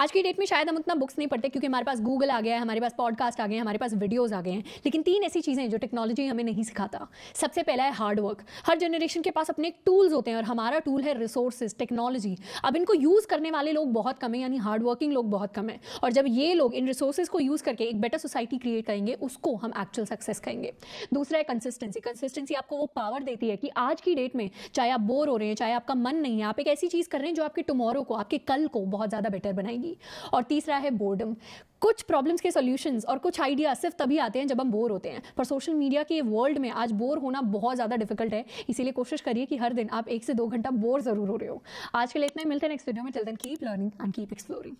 आज की डेट में शायद हम उतना बुक्स नहीं पढ़ते क्योंकि हमारे पास गूगल आ गया है हमारे पास पॉडकास्ट आ गए हैं हमारे पास वीडियोज़ आ गए हैं लेकिन तीन ऐसी चीज़ें जो टेक्नोलॉजी हमें नहीं सिखाता सबसे पहला है हार्डवर्क हर जनरेशन के पास अपने टूल्स होते हैं और हमारा टूल है रिसोर्सेज टेक्नोलॉजी अब इनको यूज़ करने वाले लोग बहुत कम है यानी हार्डवर्किंग लोग बहुत कम है और जब ये लोग इन रिसोर्सेज को यूज़ करके एक बेटर सोसाइटी क्रिएट करेंगे उसको हम एक्चुअल सक्सेस कहेंगे दूसरा है कंसिस्टेंसी कंसिस्टेंसी आपको वो पावर देती है कि आज की डेट में चाहे आप बोर हो रहे हैं चाहे आपका मन नहीं है आप एक ऐसी चीज़ कर रहे हैं जो आपके टुमारो को आपके कल को बहुत ज़्यादा बेटर बनाएंगे जाएगी और तीसरा है बोर्डम कुछ प्रॉब्लम्स के सॉल्यूशंस और कुछ आइडिया सिर्फ तभी आते हैं जब हम बोर होते हैं पर सोशल मीडिया के वर्ल्ड में आज बोर होना बहुत ज़्यादा डिफिकल्ट है इसीलिए कोशिश करिए कि हर दिन आप एक से दो घंटा बोर जरूर हो रहे हो आज के लिए इतना मिलते हैं नेक्स्ट वीडियो में चलते हैं keep learning and keep exploring